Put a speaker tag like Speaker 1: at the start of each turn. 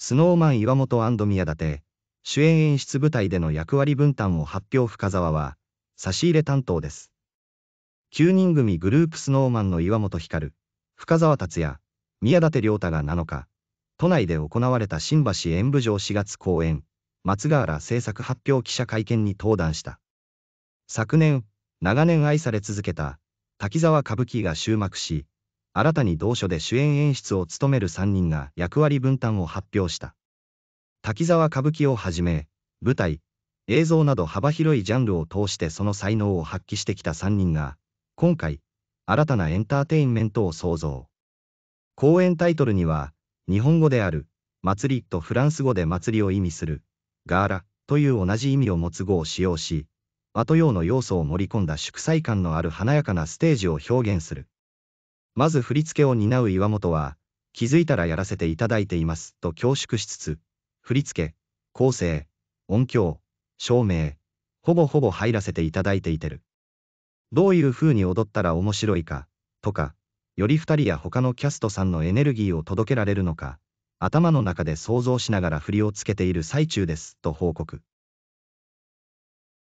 Speaker 1: スノーマン岩本宮舘、主演演出舞台での役割分担を発表深沢は、差し入れ担当です。9人組グループスノーマンの岩本光、深沢達也、宮舘良太が7日、都内で行われた新橋演舞場4月公演、松ヶ原制作発表記者会見に登壇した。昨年、長年愛され続けた、滝沢歌舞伎が終幕し、新たに同書で主演演出を務める3人が役割分担を発表した。滝沢歌舞伎をはじめ、舞台、映像など幅広いジャンルを通してその才能を発揮してきた3人が、今回、新たなエンターテインメントを創造。公演タイトルには、日本語である、祭りとフランス語で祭りを意味する、ガーラという同じ意味を持つ語を使用し、和と洋の要素を盛り込んだ祝祭感のある華やかなステージを表現する。まず振り付けを担う岩本は、気づいたらやらせていただいています、と恐縮しつつ、振り付け、構成、音響、照明、ほぼほぼ入らせていただいていてる。どういう風に踊ったら面白いか、とか、より二人や他のキャストさんのエネルギーを届けられるのか、頭の中で想像しながら振りをつけている最中です、と報告。